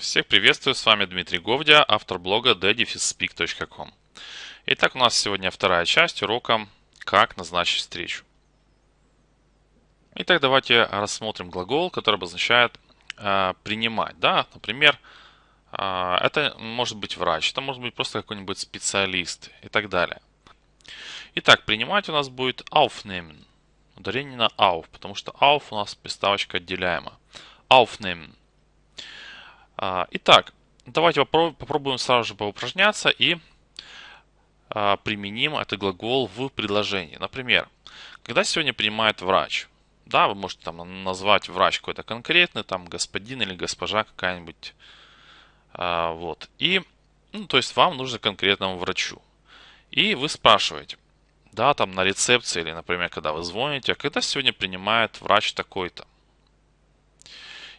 Всех приветствую, с вами Дмитрий Говдя, автор блога thedefispeak.com. Итак, у нас сегодня вторая часть урока «Как назначить встречу». Итак, давайте рассмотрим глагол, который обозначает э, «принимать». Да? Например, э, это может быть врач, это может быть просто какой-нибудь специалист и так далее. Итак, принимать у нас будет «aufnehmen». Ударение на «auf», потому что «auf» у нас приставочка отделяема. «Aufnehmen» А, итак, давайте попробуем сразу же поупражняться и а, применим этот глагол в предложении. Например, когда сегодня принимает врач, да, вы можете там назвать врач какой-то конкретный, там господин или госпожа какая-нибудь, а, вот. И, ну, то есть вам нужно конкретному врачу. И вы спрашиваете, да, там на рецепции или, например, когда вы звоните, когда сегодня принимает врач такой-то.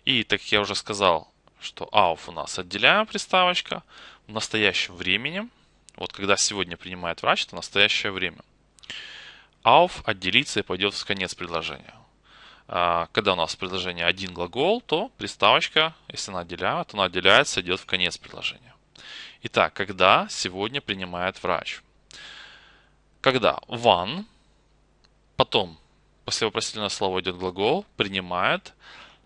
И, так как я уже сказал, что AUF у нас отделяем приставочка в настоящем времени. Вот когда сегодня принимает врач, это настоящее время. AUF отделится и пойдет в конец предложения. А, когда у нас в предложении один глагол, то приставочка, если она отделяет, то она отделяется и идет в конец предложения. Итак, когда сегодня принимает врач? Когда one, потом после вопросительного слова идет глагол, принимает –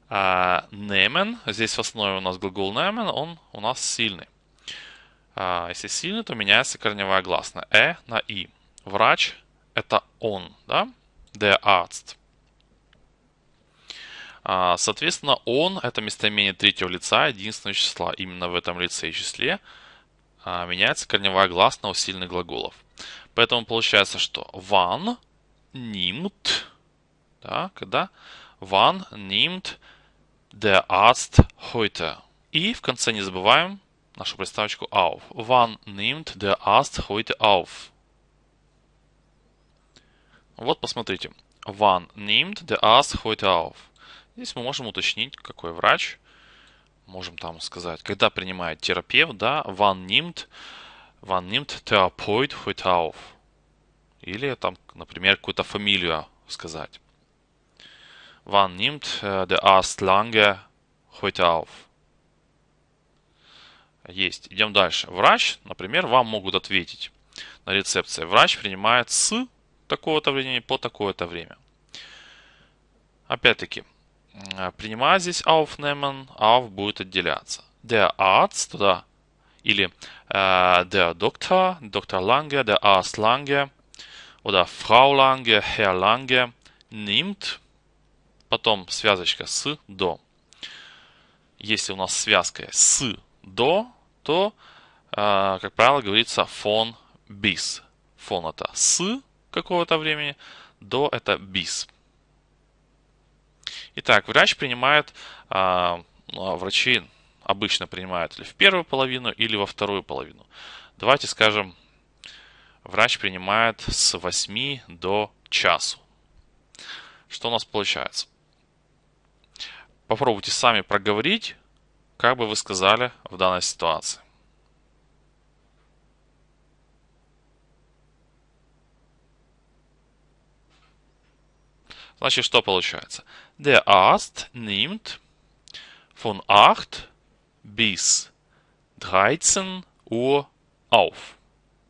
а name, здесь в основе у нас глагол name, он у нас сильный. А если сильный, то меняется корневая гласная. Э на И. Врач – это он, да? Der Arzt. А, соответственно, он – это местоимение третьего лица, единственного числа. Именно в этом лице и числе а, меняется корневая гласная у сильных глаголов. Поэтому получается, что ван nimmt, да, когда ван nimmt – Der Arzt heute. И в конце не забываем нашу приставочку auf. Wann nimmt der Arzt heute auf? Вот посмотрите. Wann nimmt der Arzt heute auf? Здесь мы можем уточнить, какой врач. Можем там сказать, когда принимает терапевт, да, wann nimmt, wann nimmt Therapeut heute auf? Или там, например, какую-то фамилию сказать. Wann nimmt äh, der Ast Lange heute auf? Есть. Идем дальше. Врач, например, вам могут ответить на рецепции. Врач принимает с такого-то времени по такое-то время. Опять-таки, принимая здесь aufnehmen, auf будет отделяться. Der Arzt, туда, или äh, der Doktor, Dr. Lange, der Arzt Lange, oder Frau Lange, Herr Lange, nimmt потом связочка с до. Если у нас связка с до, то, а, как правило, говорится фон bis. Фон это с какого-то времени, до это bis. Итак, врач принимает, а, ну, а врачи обычно принимают ли в первую половину, или во вторую половину. Давайте скажем, врач принимает с 8 до часу. Что у нас получается? попробуйте сами проговорить, как бы вы сказали в данной ситуации. Значит, что получается? Der Arzt nimmt von 8 bis 13 Uhr auf.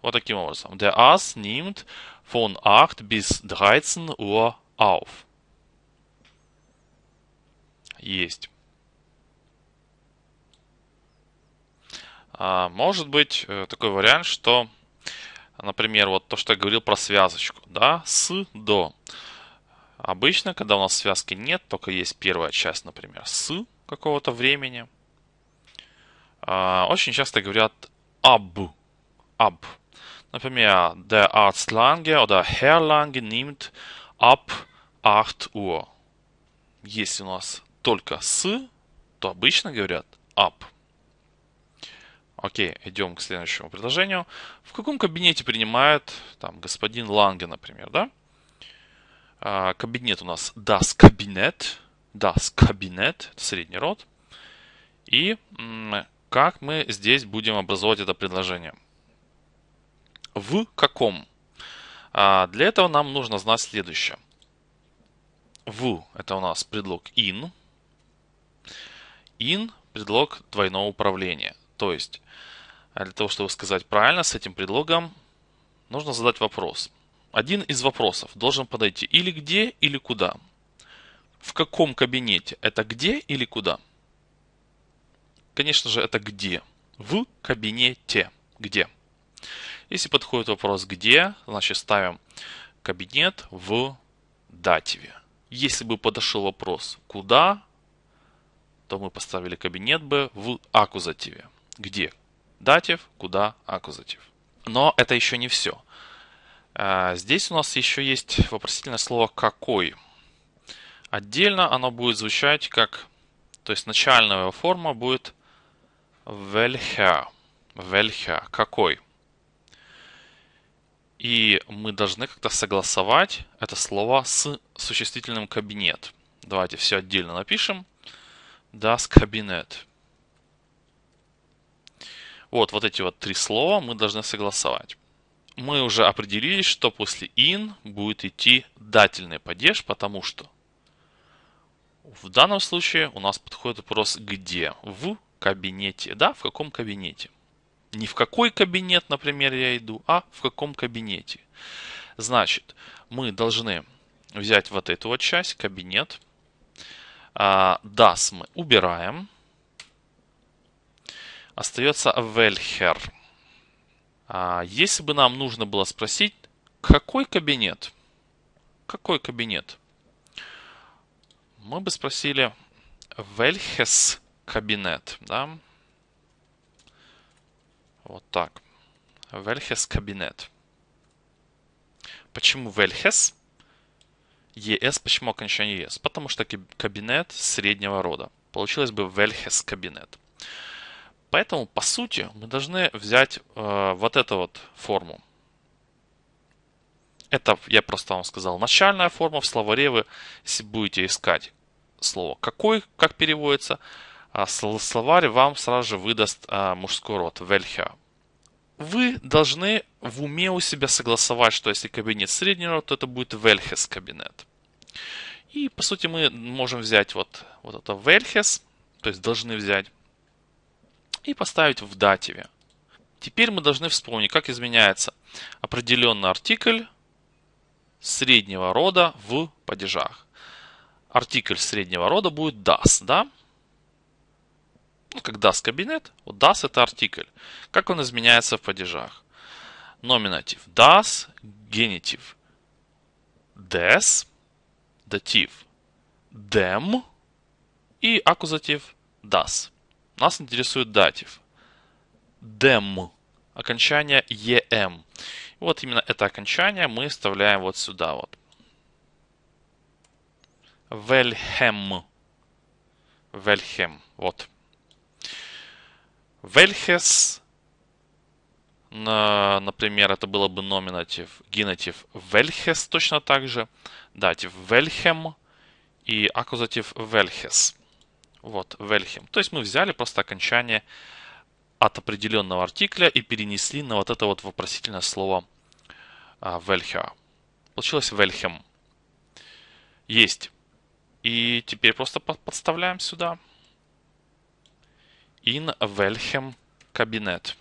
Вот таким образом. Der Arzt nimmt von 8 bis 13 Uhr auf есть. А, может быть э, такой вариант, что, например, вот то, что я говорил про связочку, да, с, до. Обычно, когда у нас связки нет, только есть первая часть, например, с какого-то времени. А, очень часто говорят ab, ab. Например, der Arzt lange oder Herr Lange nimmt ab 8 Uhr. Если у нас только с, то обычно говорят up. Окей, идем к следующему предложению. В каком кабинете принимает там, господин Ланге, например, да? А, кабинет у нас das Kabinett, das Kabinett, средний род. И как мы здесь будем образовывать это предложение? В каком? А, для этого нам нужно знать следующее. В – это у нас предлог in – in – предлог двойного управления. То есть, а для того, чтобы сказать правильно с этим предлогом, нужно задать вопрос. Один из вопросов должен подойти или где, или куда. В каком кабинете? Это где или куда? Конечно же, это где. В кабинете. Где? Если подходит вопрос где, значит ставим кабинет в дативе. Если бы подошел вопрос куда, то мы поставили кабинет B в акузативе. Где? Датив, куда Акузатив. Но это еще не все. А, здесь у нас еще есть вопросительное слово «какой». Отдельно оно будет звучать как... То есть начальная форма будет «вельха». «Вельха» – «какой». И мы должны как-то согласовать это слово с существительным «кабинет». Давайте все отдельно напишем – das Kabinett. Вот, вот эти вот три слова мы должны согласовать. Мы уже определились, что после in будет идти дательный падеж, потому что в данном случае у нас подходит вопрос где? В кабинете. Да, в каком кабинете? Не в какой кабинет, например, я иду, а в каком кабинете. Значит, мы должны взять вот эту вот часть, кабинет – а, das мы убираем. Остается Велхер. А, если бы нам нужно было спросить, какой кабинет? Какой кабинет? Мы бы спросили Велхес кабинет, да? Вот так. Велхес кабинет. Почему Велхес? ЕС. Почему окончание ЕС? Потому что кабинет среднего рода. Получилось бы Вельхес кабинет. Поэтому, по сути, мы должны взять э, вот эту вот форму. Это, я просто вам сказал, начальная форма. В словаре вы, если будете искать слово «какой», как переводится, а словарь вам сразу же выдаст э, мужской род «вельхя», вы должны в уме у себя согласовать, что если кабинет среднего, то это будет Вельхес кабинет. И, по сути, мы можем взять вот, вот это Вельхес, то есть должны взять, и поставить в дативе. Теперь мы должны вспомнить, как изменяется определенный артикль среднего рода в падежах. Артикль среднего рода будет das, да? ну, как das кабинет, вот das это артикль. Как он изменяется в падежах? Номинатив das, генитив des, датив dem и аккузатив das. Нас интересует датив. Dem. Окончание em. вот именно это окончание мы вставляем вот сюда вот. Вельхем. Вельхем. Вот. Вельхес, например, это было бы номинатив, генотив Вельхес точно так же, датив Вельхем и аккузатив Вельхес. Вот, Вельхем. То есть мы взяли просто окончание от определенного артикля и перенесли на вот это вот вопросительное слово а, Вельхеа. Получилось Вельхем. Есть. И теперь просто подставляем сюда in welchem кабинет.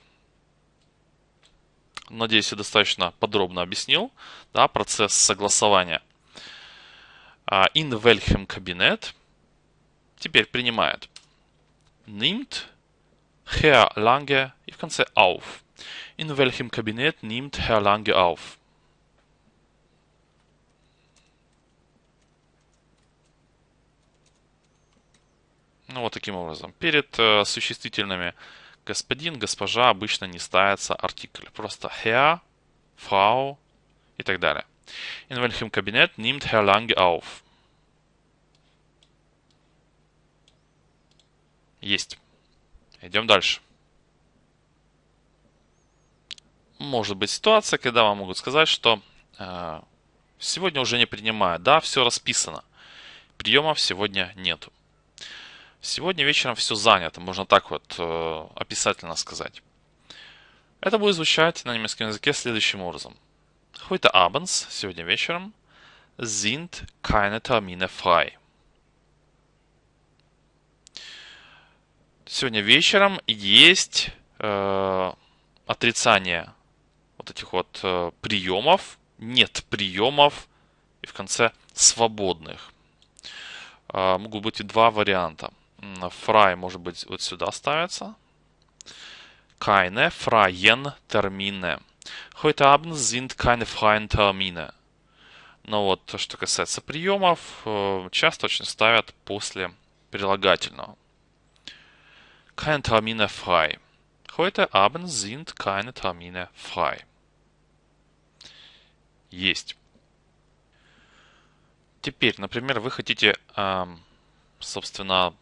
Надеюсь, я достаточно подробно объяснил да, процесс согласования. А, in welchem кабинет теперь принимает nimmt Herr Lange и в конце auf. In welchem кабинет nimmt Herr Lange auf. Ну, вот таким образом. Перед э, существительными господин, госпожа обычно не ставится артикль. Просто Herr, Frau и так далее. In welchem Kabinett nimmt Herr Lange auf? Есть. Идем дальше. Может быть ситуация, когда вам могут сказать, что э, сегодня уже не принимают. Да, все расписано. Приемов сегодня нету. Сегодня вечером все занято, можно так вот э, описательно сказать. Это будет звучать на немецком языке следующим образом. Heute abends, сегодня вечером, sind keine Termine frei. Сегодня вечером есть э, отрицание вот этих вот э, приемов, нет приемов и в конце свободных. Э, могут быть и два варианта – Фрай, может быть, вот сюда ставится. Keine freien Termine. Heute абн sind кайне freien Termine. Но ну вот, что касается приемов, э, часто очень ставят после прилагательного. Keine Termine frei. Heute абн sind кайне Termine фрай. Есть. Теперь, например, вы хотите, эм, собственно,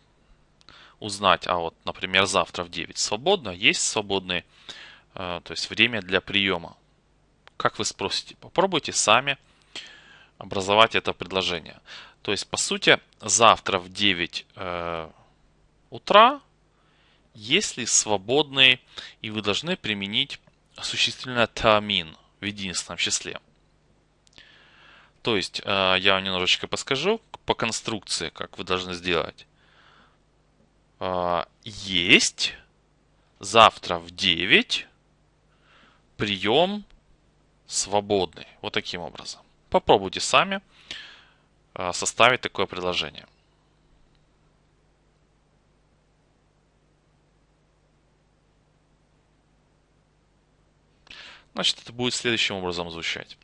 узнать, а вот, например, завтра в 9 свободно, есть свободные, э, то есть время для приема. Как вы спросите? Попробуйте сами образовать это предложение. То есть, по сути, завтра в 9 э, утра, если свободные, и вы должны применить существительное тамин в единственном числе. То есть, э, я вам немножечко подскажу по конструкции, как вы должны сделать. А, есть завтра в 9 прием свободный. Вот таким образом. Попробуйте сами а, составить такое предложение. Значит, это будет следующим образом звучать.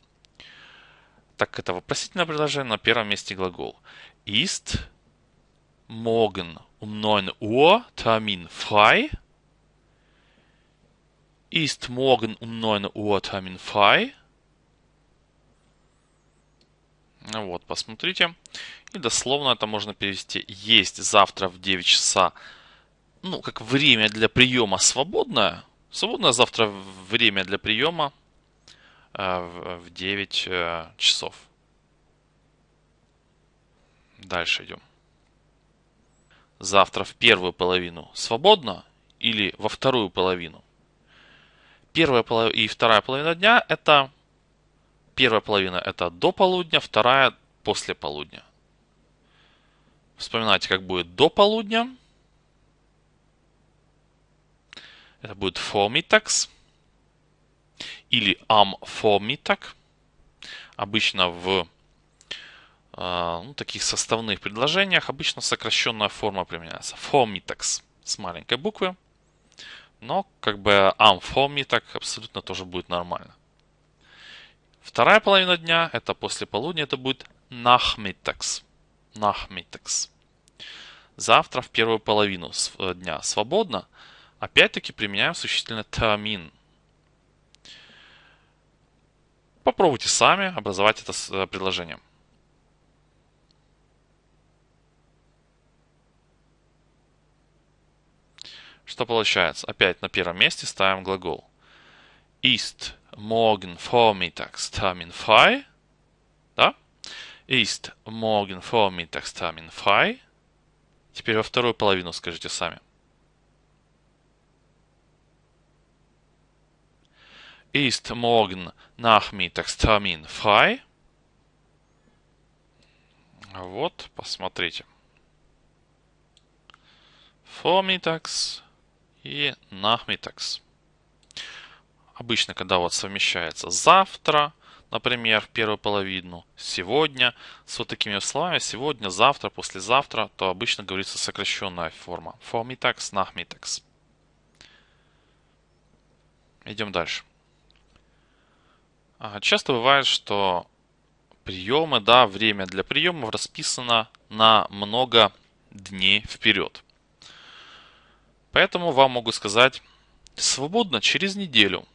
Так, это вопросительное предложение, на первом месте глагол. Ist morgen um 9 Uhr, Termin frei. Ist morgen um 9 Uhr термин frei? Ну вот, посмотрите. И дословно это можно перевести. Есть завтра в 9 часа, ну, как время для приема свободное. Свободное завтра время для приема э, в 9 э, часов. Дальше идем завтра в первую половину свободно или во вторую половину. Первая полов... и вторая половина дня это первая половина это до полудня, вторая после полудня. Вспоминайте, как будет до полудня. Это будет vormittags или am vormittag. Обычно в а, ну, таких составных предложениях обычно сокращенная форма применяется. Formitex с маленькой буквы. Но как бы amformitex абсолютно тоже будет нормально. Вторая половина дня, это после полудня, это будет nachmittags. Nachmittags. Завтра в первую половину э, дня свободно. Опять-таки применяем существительное termin. Попробуйте сами образовать это э, предложением. Что получается? Опять на первом месте ставим глагол. Ist morgen Vormittagstermin frei. Да? Ist morgen Vormittagstermin frei. Теперь во вторую половину скажите сами. Ist morgen Nachmittagstermin frei. Вот, посмотрите. Vormittags и nachmittags. Обычно, когда вот совмещается завтра, например, в первую половину, сегодня, с вот такими словами, сегодня, завтра, послезавтра, то обычно говорится сокращенная форма. Vormittags, nachmittags. Идем дальше. А, часто бывает, что приемы, да, время для приемов расписано на много дней вперед. Поэтому вам могу сказать свободно через неделю.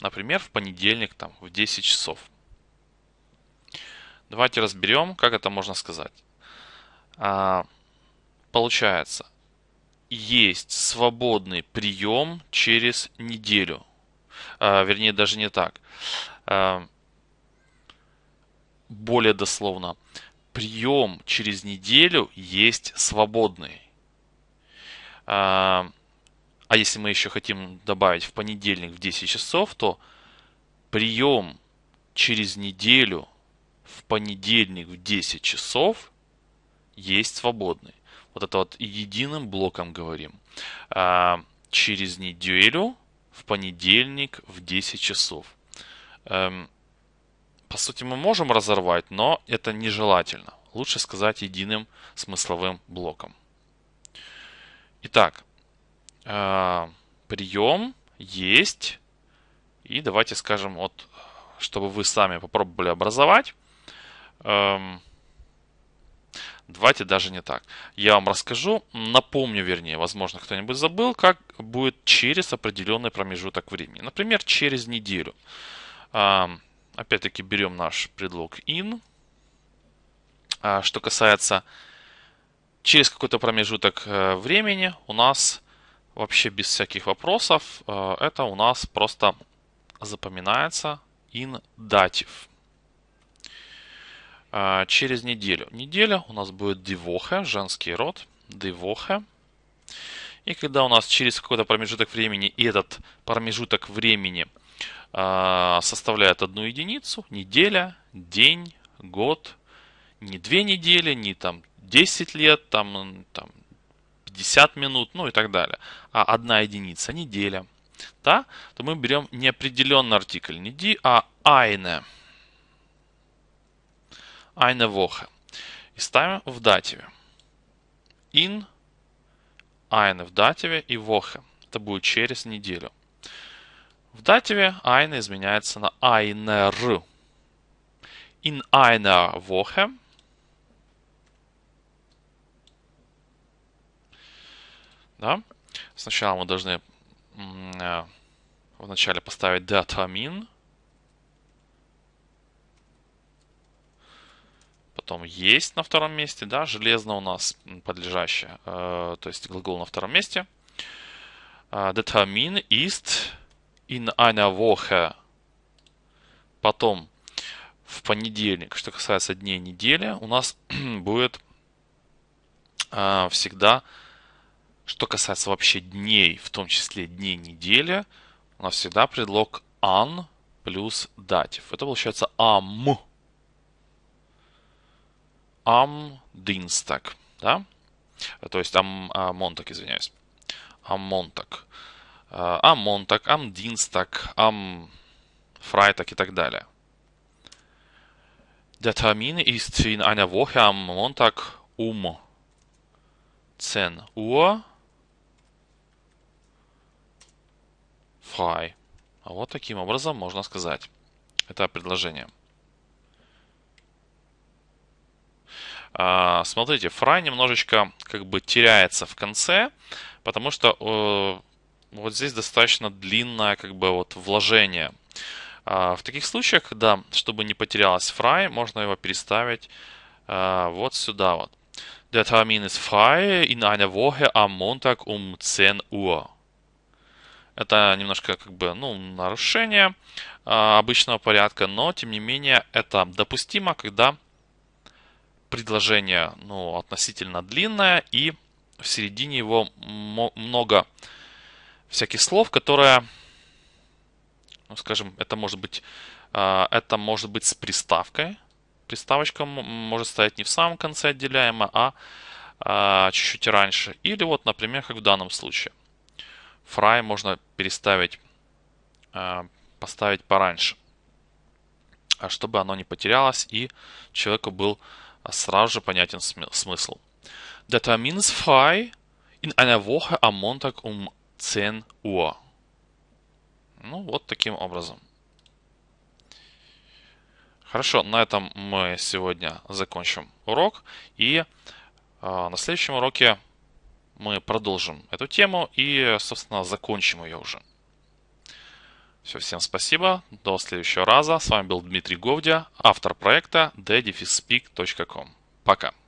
Например, в понедельник там, в 10 часов. Давайте разберем, как это можно сказать. А, получается, есть свободный прием через неделю. А, вернее, даже не так. А, более дословно. Прием через неделю есть свободный. А, а если мы еще хотим добавить в понедельник в 10 часов, то прием через неделю в понедельник в 10 часов есть свободный. Вот это вот единым блоком говорим. А, через неделю в понедельник в 10 часов. Эм, по сути, мы можем разорвать, но это нежелательно. Лучше сказать единым смысловым блоком. Итак, а, прием есть. И давайте скажем, вот, чтобы вы сами попробовали образовать. Эм, давайте даже не так. Я вам расскажу, напомню, вернее, возможно, кто-нибудь забыл, как будет через определенный промежуток времени. Например, через неделю. Эм, опять-таки берем наш предлог in. А что касается через какой-то промежуток э, времени у нас вообще без всяких вопросов. Э, это у нас просто запоминается in dative. Э, через неделю. Неделя у нас будет девоха, женский род, девоха, И когда у нас через какой-то промежуток времени, этот промежуток времени э, составляет одну единицу, неделя, день, год, не две недели, не там 10 лет, там, там 50 минут, ну и так далее. А одна единица неделя, да, то мы берем неопределенный артикль, не die, а eine. Eine Woche. И ставим в дативе. In, eine в дативе и Woche. Это будет через неделю. В дативе eine изменяется на einer. In einer Woche – Да? Сначала мы должны э, вначале поставить datamin, потом есть на втором месте, да, железно у нас подлежащее, э, то есть глагол на втором месте. Determine ist in einer Woche. Потом в понедельник, что касается дней недели, у нас будет э, всегда э, что касается вообще дней, в том числе дней недели, у нас всегда предлог an плюс датив. Это получается am. Am Dienstag, да? А, то есть am, Montag, а, извиняюсь. Am Montag. Am Montag, am Dienstag, am Freitag и так далее. Der Termin ist in einer Woche am Montag um 10 Uhr. fry. А вот таким образом можно сказать это предложение. А, смотрите, fry немножечко как бы теряется в конце, потому что э, вот здесь достаточно длинное как бы вот вложение. А, в таких случаях, когда, чтобы не потерялось fry, можно его переставить э, вот сюда вот. Der Termin ist frei in einer Woche am Montag um 10 Uhr. Это немножко как бы, ну, нарушение а, обычного порядка, но тем не менее это допустимо, когда предложение, ну, относительно длинное и в середине его много всяких слов, которые, ну, скажем, это может быть, а, это может быть с приставкой. Приставочка может стоять не в самом конце отделяемо, а, а чуть-чуть раньше. Или вот, например, как в данном случае – Фрай можно переставить, а, поставить пораньше, а чтобы оно не потерялось и человеку был сразу же понятен смысл. Determines fry in einer Woche am Montag um 10 Uhr. Ну, вот таким образом. Хорошо, на этом мы сегодня закончим урок. И э, на следующем уроке мы продолжим эту тему и, собственно, закончим ее уже. Все, всем спасибо, до следующего раза. С вами был Дмитрий Говдя, автор проекта ddefispeak.com. Пока.